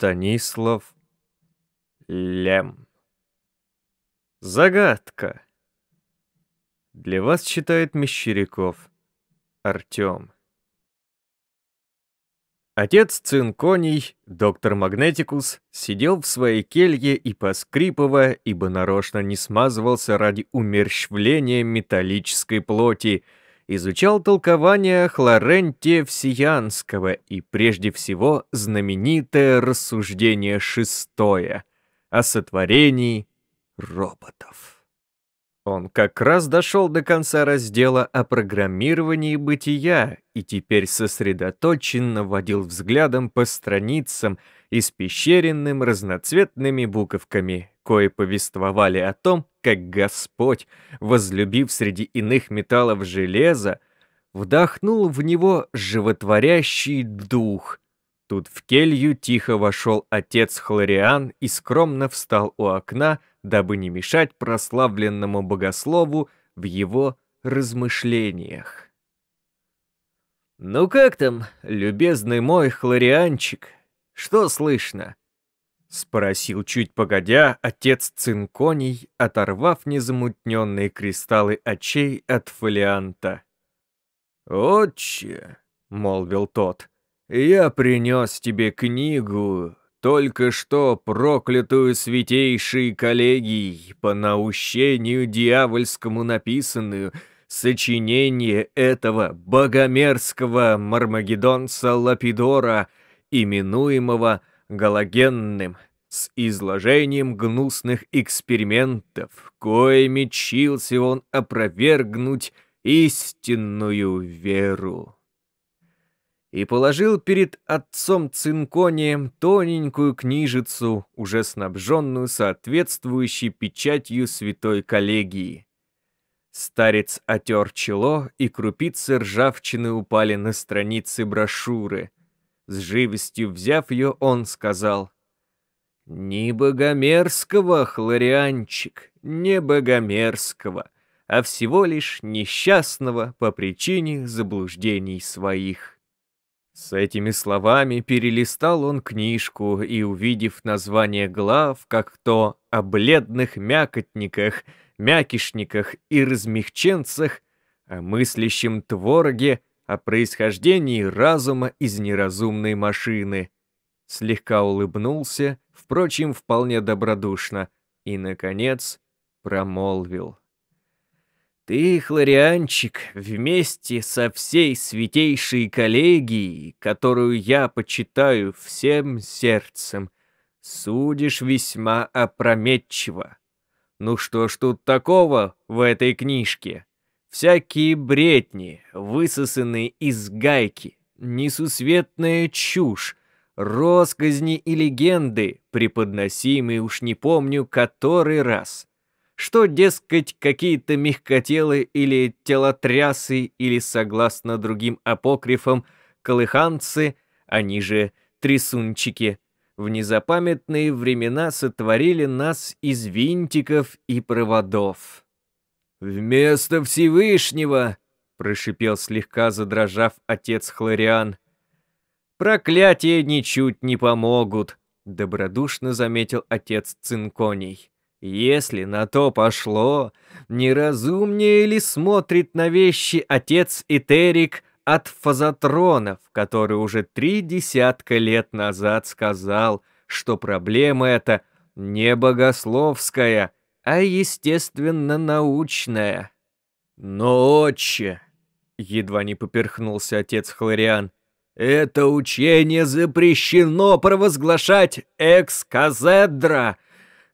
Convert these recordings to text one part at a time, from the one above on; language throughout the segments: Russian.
Станислав Лем. Загадка. Для вас читает Мещеряков Артём. Отец Цинконий, доктор Магнетикус, сидел в своей келье и поскрипывая, ибо нарочно не смазывался ради умерщвления металлической плоти — изучал толкование Хлорентия Всеянского и прежде всего знаменитое рассуждение шестое о сотворении роботов. Он как раз дошел до конца раздела о программировании бытия и теперь сосредоточенно водил взглядом по страницам, испещренным разноцветными буковками, кое повествовали о том, как Господь, возлюбив среди иных металлов железо, вдохнул в него животворящий дух. Тут в келью тихо вошел отец Хлориан и скромно встал у окна, дабы не мешать прославленному богослову в его размышлениях. «Ну как там, любезный мой хлорианчик? Что слышно?» — спросил чуть погодя отец цинконий, оторвав незамутненные кристаллы очей от фолианта. «Отче», — молвил тот, — «я принес тебе книгу, только что проклятую святейшей коллегией по наущению дьявольскому написанную, сочинение этого богомерзкого мармагеддонца Лапидора, именуемого «Лапидора» галогенным, с изложением гнусных экспериментов, коими чился он опровергнуть истинную веру. И положил перед отцом Цинконием тоненькую книжицу, уже снабженную соответствующей печатью святой коллегии. Старец отер чело, и крупицы ржавчины упали на страницы брошюры — с живостью взяв ее, он сказал, «Не богомерзкого, хлорианчик, не богомерзкого, а всего лишь несчастного по причине заблуждений своих». С этими словами перелистал он книжку и, увидев название глав, как то о бледных мякотниках, мякишниках и размягченцах, о мыслящем твороге о происхождении разума из неразумной машины. Слегка улыбнулся, впрочем, вполне добродушно, и, наконец, промолвил. «Ты, Хлорианчик, вместе со всей святейшей коллегией, которую я почитаю всем сердцем, судишь весьма опрометчиво. Ну что ж тут такого в этой книжке?» Всякие бредни, высосанные из гайки, несусветная чушь, росказни и легенды, преподносимые уж не помню который раз. Что, дескать, какие-то мягкотелы или телотрясы, или, согласно другим апокрифам, колыханцы, они же трясунчики, в незапамятные времена сотворили нас из винтиков и проводов. «Вместо Всевышнего!» — прошипел слегка задрожав отец Хлориан. «Проклятия ничуть не помогут!» — добродушно заметил отец Цинконий. «Если на то пошло, неразумнее ли смотрит на вещи отец Итерик от фазотронов, который уже три десятка лет назад сказал, что проблема эта не богословская — а естественно-научная. Но, отче, едва не поперхнулся отец Хлориан, это учение запрещено провозглашать экс-казедра.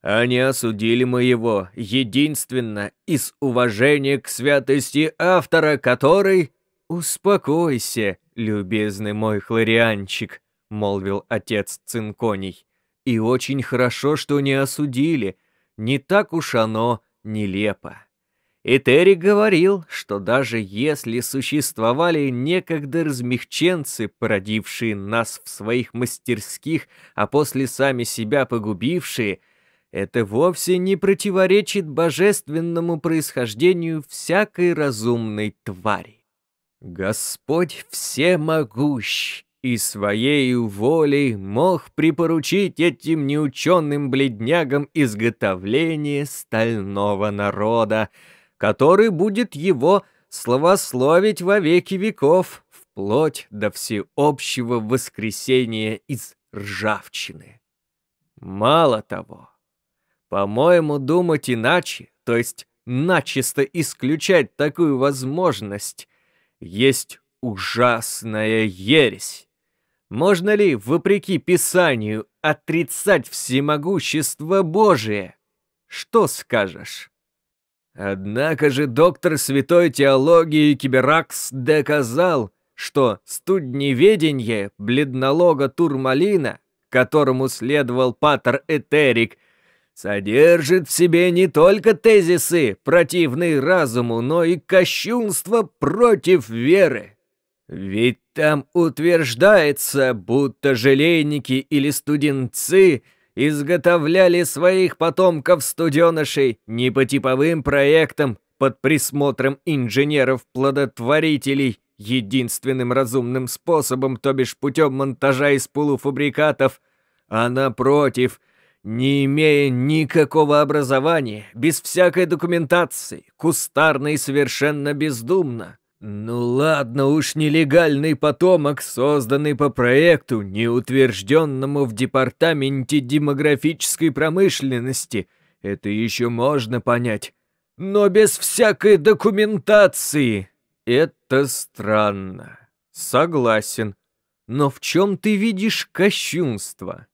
Они осудили моего единственно из уважения к святости автора, который... «Успокойся, любезный мой хлорианчик», — молвил отец Цинконий. «И очень хорошо, что не осудили, не так уж оно нелепо. Этери говорил, что даже если существовали некогда размягченцы, породившие нас в своих мастерских, а после сами себя погубившие, это вовсе не противоречит божественному происхождению всякой разумной твари. Господь всемогущ, и своей волей мог припоручить этим неученым бледнягам изготовление стального народа, который будет его славословить во веки веков, вплоть до всеобщего воскресения из ржавчины. Мало того, по-моему, думать иначе, то есть начисто исключать такую возможность, есть ужасная ересь можно ли, вопреки Писанию, отрицать всемогущество Божие? Что скажешь? Однако же доктор святой теологии Киберакс доказал, что студневеденье бледнолога Турмалина, которому следовал патер Этерик, содержит в себе не только тезисы, противные разуму, но и кощунство против веры. Ведь там утверждается, будто желейники или студенцы изготовляли своих потомков-студенышей не по типовым проектам под присмотром инженеров-плодотворителей, единственным разумным способом, то бишь путем монтажа из полуфабрикатов, а напротив, не имея никакого образования, без всякой документации, кустарно и совершенно бездумно. Ну ладно уж нелегальный потомок, созданный по проекту, неутвержденному в Департаменте демографической промышленности. Это еще можно понять. Но без всякой документации. Это странно. Согласен. Но в чем ты видишь кощунство?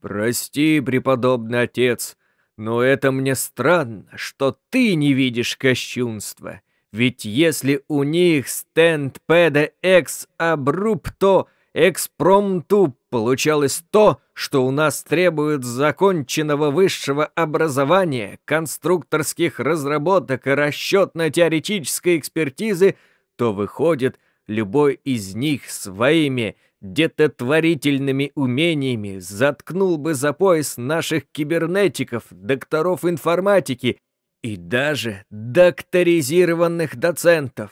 Прости, преподобный отец, но это мне странно, что ты не видишь кощунства. Ведь если у них стенд педа экс абрупто экспромту получалось то, что у нас требует законченного высшего образования, конструкторских разработок и расчетно-теоретической экспертизы, то выходит, любой из них своими детотворительными умениями заткнул бы за пояс наших кибернетиков, докторов информатики и даже докторизированных доцентов.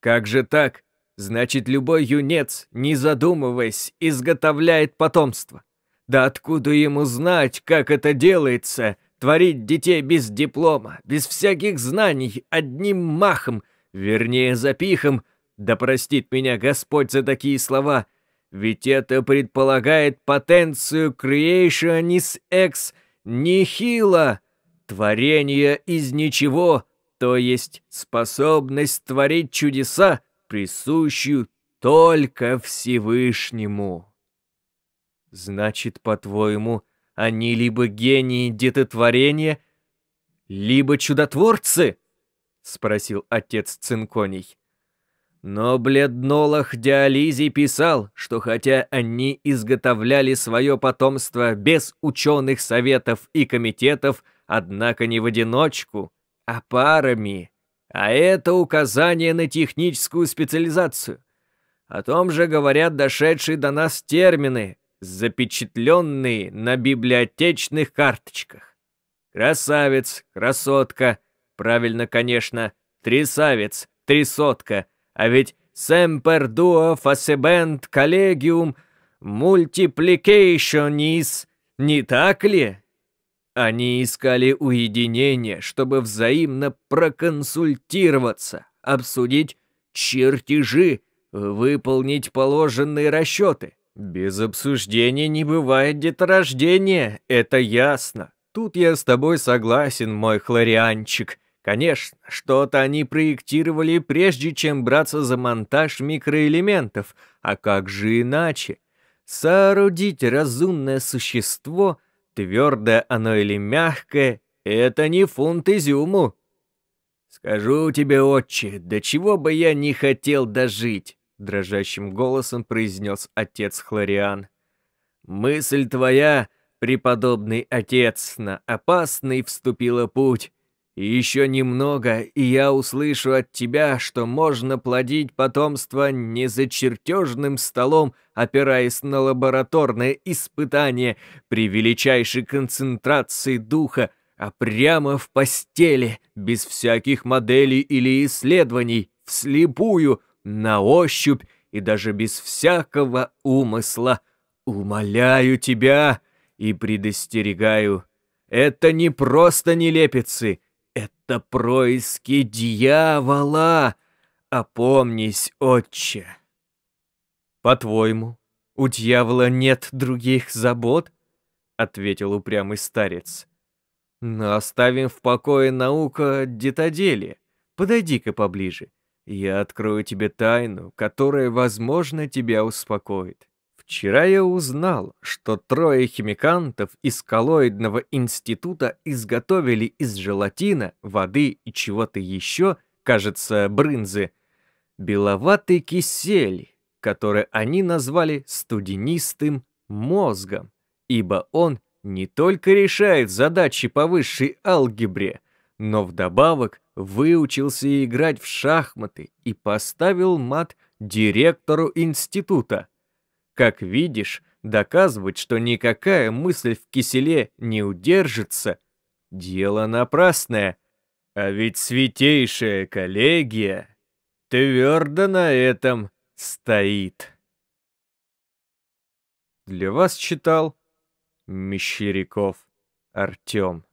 Как же так? Значит, любой юнец, не задумываясь, изготовляет потомство. Да откуда ему знать, как это делается, творить детей без диплома, без всяких знаний, одним махом, вернее запихом, да простит меня Господь за такие слова, ведь это предполагает потенцию creationis ex nihilo, Творение из ничего, то есть способность творить чудеса, присущую только Всевышнему. Значит, по-твоему, они либо гении детотворения, либо чудотворцы? Спросил отец Цинконий. Но бледнолах Диализий писал, что хотя они изготовляли свое потомство без ученых советов и комитетов, Однако не в одиночку, а парами. А это указание на техническую специализацию. О том же говорят дошедшие до нас термины, запечатленные на библиотечных карточках. Красавец, красотка, правильно, конечно, трясавец, трясотка, а ведь «Semper duo facebent collegium multiplicationis» не так ли? Они искали уединение, чтобы взаимно проконсультироваться, обсудить чертежи, выполнить положенные расчеты. Без обсуждения не бывает деторождения, это ясно. Тут я с тобой согласен, мой хлорианчик. Конечно, что-то они проектировали прежде, чем браться за монтаж микроэлементов, а как же иначе? Соорудить разумное существо — Твердое оно или мягкое, это не фунт изюму. «Скажу тебе, отче, до чего бы я не хотел дожить», — дрожащим голосом произнес отец Хлориан. «Мысль твоя, преподобный отец, на опасный вступила путь, еще немного, и я услышу от тебя, что можно плодить потомство не за чертежным столом, опираясь на лабораторное испытание при величайшей концентрации духа, а прямо в постели, без всяких моделей или исследований, вслепую, на ощупь и даже без всякого умысла. Умоляю тебя и предостерегаю. Это не просто нелепицы — это происки дьявола! Опомнись, отче!» «По-твоему, у дьявола нет других забот?» — ответил упрямый старец. «Но оставим в покое наука детодели. Подойди-ка поближе. Я открою тебе тайну, которая, возможно, тебя успокоит. Вчера я узнал, что трое химикантов из коллоидного института изготовили из желатина, воды и чего-то еще, кажется, брынзы, беловатый кисель, который они назвали студенистым мозгом, ибо он не только решает задачи по высшей алгебре, но вдобавок выучился играть в шахматы и поставил мат директору института – как видишь, доказывать, что никакая мысль в киселе не удержится, дело напрасное. А ведь святейшая коллегия твердо на этом стоит. Для вас читал Мещеряков Артем.